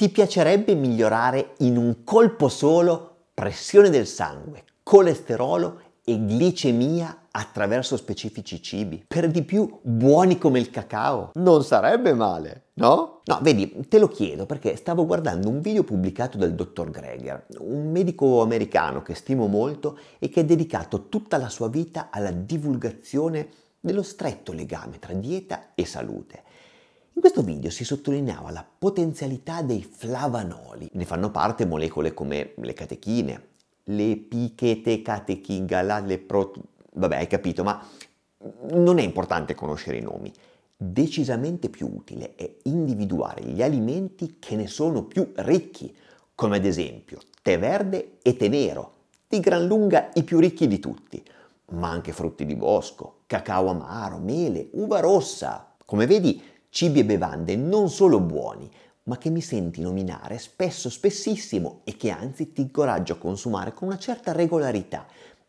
Ti piacerebbe migliorare in un colpo solo pressione del sangue, colesterolo e glicemia attraverso specifici cibi? Per di più buoni come il cacao? Non sarebbe male, no? No, vedi, te lo chiedo perché stavo guardando un video pubblicato dal dottor Greger, un medico americano che stimo molto e che ha dedicato tutta la sua vita alla divulgazione dello stretto legame tra dieta e salute in questo video si sottolineava la potenzialità dei flavanoli. Ne fanno parte molecole come le catechine, le pichete catechigala, le pro... vabbè hai capito, ma non è importante conoscere i nomi. Decisamente più utile è individuare gli alimenti che ne sono più ricchi, come ad esempio tè verde e tè nero, di gran lunga i più ricchi di tutti, ma anche frutti di bosco, cacao amaro, mele, uva rossa. Come vedi, cibi e bevande non solo buoni, ma che mi senti nominare spesso, spessissimo e che anzi ti incoraggio a consumare con una certa regolarità.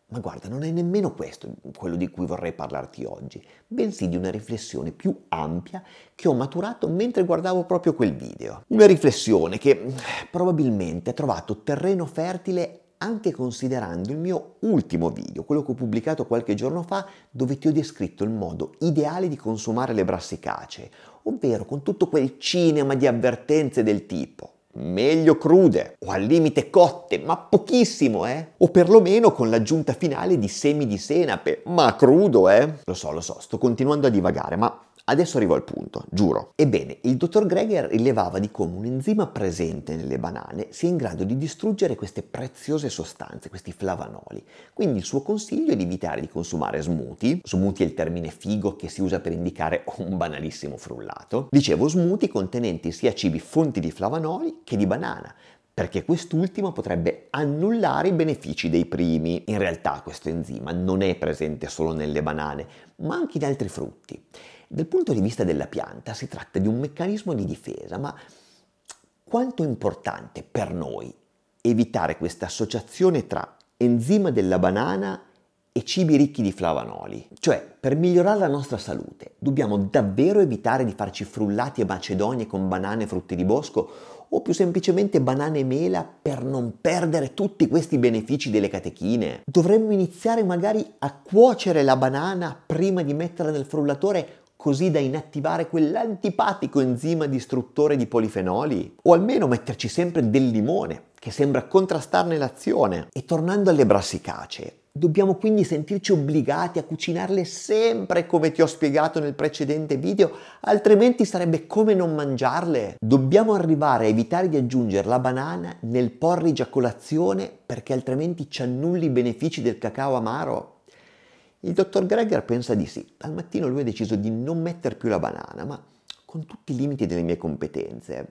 Ma guarda, non è nemmeno questo quello di cui vorrei parlarti oggi, bensì di una riflessione più ampia che ho maturato mentre guardavo proprio quel video. Una riflessione che eh, probabilmente ha trovato terreno fertile anche considerando il mio ultimo video, quello che ho pubblicato qualche giorno fa, dove ti ho descritto il modo ideale di consumare le brassicace, ovvero con tutto quel cinema di avvertenze del tipo meglio crude o al limite cotte, ma pochissimo, eh? O perlomeno con l'aggiunta finale di semi di senape, ma crudo, eh? Lo so, lo so, sto continuando a divagare, ma Adesso arrivo al punto, giuro. Ebbene, il dottor Greger rilevava di come un enzima presente nelle banane sia in grado di distruggere queste preziose sostanze, questi flavanoli. Quindi il suo consiglio è di evitare di consumare smoothie. Smoothie è il termine figo che si usa per indicare un banalissimo frullato. Dicevo smoothie contenenti sia cibi fonti di flavanoli che di banana, perché quest'ultima potrebbe annullare i benefici dei primi. In realtà questo enzima non è presente solo nelle banane, ma anche in altri frutti. Dal punto di vista della pianta si tratta di un meccanismo di difesa, ma quanto è importante per noi evitare questa associazione tra enzima della banana e cibi ricchi di flavanoli. Cioè, per migliorare la nostra salute, dobbiamo davvero evitare di farci frullati e macedonie con banane e frutti di bosco o più semplicemente banane e mela per non perdere tutti questi benefici delle catechine? Dovremmo iniziare magari a cuocere la banana prima di metterla nel frullatore così da inattivare quell'antipatico enzima distruttore di polifenoli? O almeno metterci sempre del limone, che sembra contrastarne l'azione? E tornando alle brassicacee, Dobbiamo quindi sentirci obbligati a cucinarle sempre come ti ho spiegato nel precedente video, altrimenti sarebbe come non mangiarle. Dobbiamo arrivare a evitare di aggiungere la banana nel porridge a colazione perché altrimenti ci annulli i benefici del cacao amaro. Il dottor Greger pensa di sì. Al mattino lui ha deciso di non mettere più la banana, ma con tutti i limiti delle mie competenze.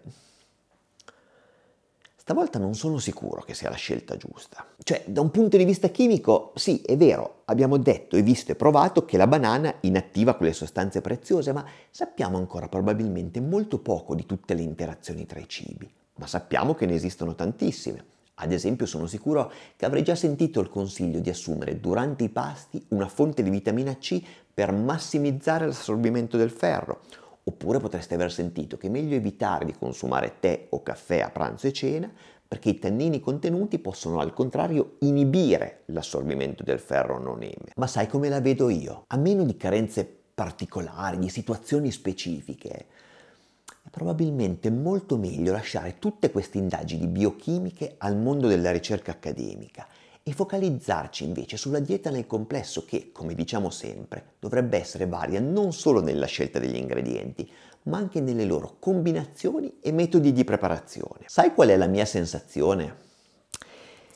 Stavolta non sono sicuro che sia la scelta giusta. Cioè, da un punto di vista chimico, sì, è vero, abbiamo detto e visto e provato che la banana inattiva quelle sostanze preziose, ma sappiamo ancora probabilmente molto poco di tutte le interazioni tra i cibi. Ma sappiamo che ne esistono tantissime. Ad esempio sono sicuro che avrei già sentito il consiglio di assumere durante i pasti una fonte di vitamina C per massimizzare l'assorbimento del ferro, oppure potreste aver sentito che è meglio evitare di consumare tè o caffè a pranzo e cena perché i tannini contenuti possono al contrario inibire l'assorbimento del ferro non eme. Ma sai come la vedo io? A meno di carenze particolari, di situazioni specifiche, probabilmente molto meglio lasciare tutte queste indagini biochimiche al mondo della ricerca accademica e focalizzarci invece sulla dieta nel complesso che, come diciamo sempre, dovrebbe essere varia non solo nella scelta degli ingredienti, ma anche nelle loro combinazioni e metodi di preparazione. Sai qual è la mia sensazione?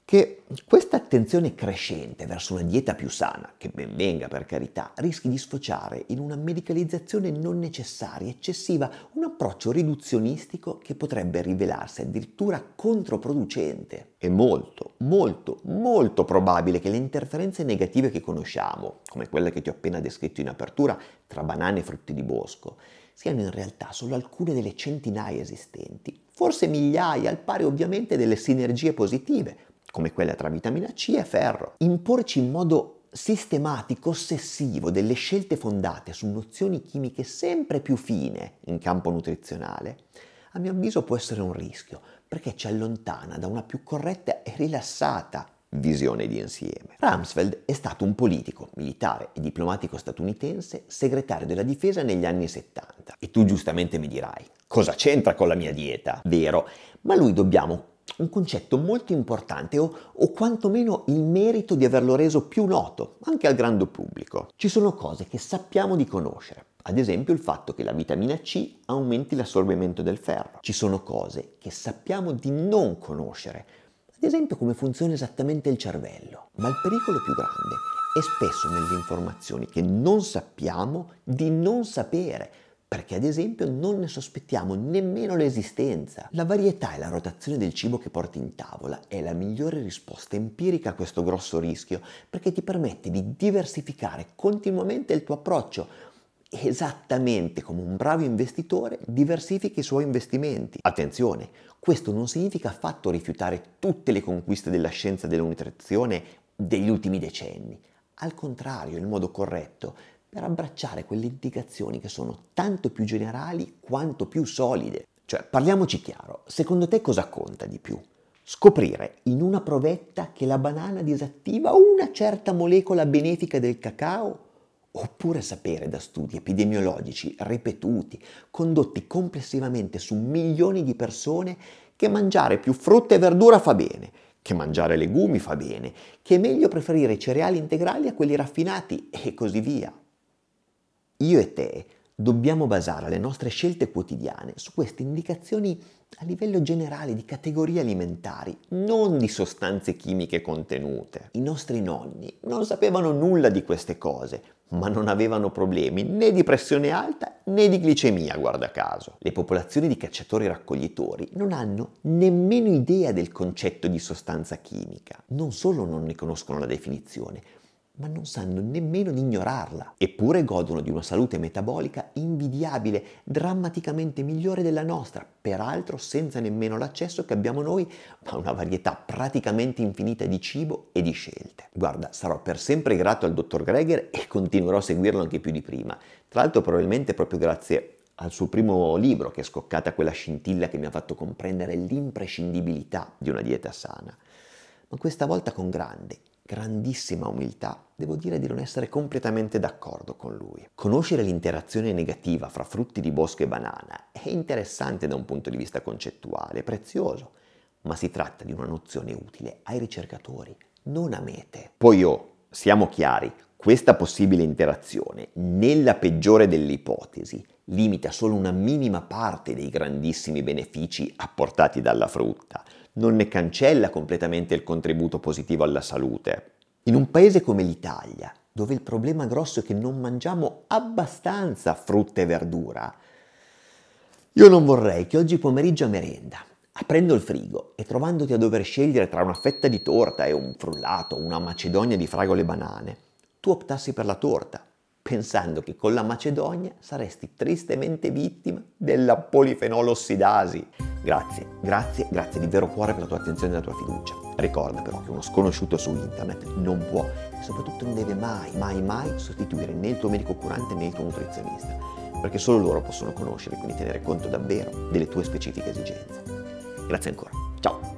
che questa attenzione crescente verso una dieta più sana, che ben venga per carità, rischi di sfociare in una medicalizzazione non necessaria, eccessiva, un approccio riduzionistico che potrebbe rivelarsi addirittura controproducente. È molto, molto, molto probabile che le interferenze negative che conosciamo, come quelle che ti ho appena descritto in apertura, tra banane e frutti di bosco, siano in realtà solo alcune delle centinaia esistenti, forse migliaia, al pari ovviamente delle sinergie positive come quella tra vitamina C e ferro. Imporci in modo sistematico, ossessivo delle scelte fondate su nozioni chimiche sempre più fine in campo nutrizionale, a mio avviso può essere un rischio, perché ci allontana da una più corretta e rilassata visione di insieme. Rumsfeld è stato un politico, militare e diplomatico statunitense, segretario della difesa negli anni 70. E tu giustamente mi dirai, cosa c'entra con la mia dieta? Vero, ma lui dobbiamo un concetto molto importante o, o, quantomeno il merito di averlo reso più noto anche al grande pubblico. Ci sono cose che sappiamo di conoscere, ad esempio il fatto che la vitamina C aumenti l'assorbimento del ferro. Ci sono cose che sappiamo di non conoscere, ad esempio come funziona esattamente il cervello. Ma il pericolo più grande è spesso nelle informazioni che non sappiamo di non sapere perché ad esempio non ne sospettiamo nemmeno l'esistenza. La varietà e la rotazione del cibo che porti in tavola è la migliore risposta empirica a questo grosso rischio, perché ti permette di diversificare continuamente il tuo approccio esattamente come un bravo investitore diversifica i suoi investimenti. Attenzione, questo non significa affatto rifiutare tutte le conquiste della scienza della nutrizione degli ultimi decenni. Al contrario, il modo corretto per abbracciare quelle indicazioni che sono tanto più generali quanto più solide. Cioè, parliamoci chiaro, secondo te cosa conta di più? Scoprire in una provetta che la banana disattiva una certa molecola benefica del cacao? Oppure sapere da studi epidemiologici ripetuti, condotti complessivamente su milioni di persone, che mangiare più frutta e verdura fa bene, che mangiare legumi fa bene, che è meglio preferire i cereali integrali a quelli raffinati e così via. Io e te dobbiamo basare le nostre scelte quotidiane su queste indicazioni a livello generale di categorie alimentari, non di sostanze chimiche contenute. I nostri nonni non sapevano nulla di queste cose, ma non avevano problemi né di pressione alta né di glicemia, guarda caso. Le popolazioni di cacciatori raccoglitori non hanno nemmeno idea del concetto di sostanza chimica. Non solo non ne conoscono la definizione, ma non sanno nemmeno di ignorarla. Eppure godono di una salute metabolica invidiabile, drammaticamente migliore della nostra, peraltro senza nemmeno l'accesso che abbiamo noi a una varietà praticamente infinita di cibo e di scelte. Guarda, sarò per sempre grato al dottor Greger e continuerò a seguirlo anche più di prima. Tra l'altro probabilmente proprio grazie al suo primo libro che è scoccata quella scintilla che mi ha fatto comprendere l'imprescindibilità di una dieta sana. Ma questa volta con grande, grandissima umiltà, devo dire di non essere completamente d'accordo con lui. Conoscere l'interazione negativa fra frutti di bosco e banana è interessante da un punto di vista concettuale, prezioso, ma si tratta di una nozione utile ai ricercatori, non a mete. Poi io, oh, siamo chiari, questa possibile interazione, nella peggiore delle ipotesi, limita solo una minima parte dei grandissimi benefici apportati dalla frutta, non ne cancella completamente il contributo positivo alla salute. In un paese come l'Italia, dove il problema grosso è che non mangiamo abbastanza frutta e verdura, io non vorrei che oggi pomeriggio a merenda, aprendo il frigo e trovandoti a dover scegliere tra una fetta di torta e un frullato, una macedonia di fragole e banane, tu optassi per la torta, pensando che con la Macedonia saresti tristemente vittima della polifenolossidasi. Grazie, grazie, grazie di vero cuore per la tua attenzione e la tua fiducia. Ricorda però che uno sconosciuto su internet non può e soprattutto non deve mai, mai, mai sostituire né il tuo medico curante né il tuo nutrizionista, perché solo loro possono conoscere e quindi tenere conto davvero delle tue specifiche esigenze. Grazie ancora, ciao!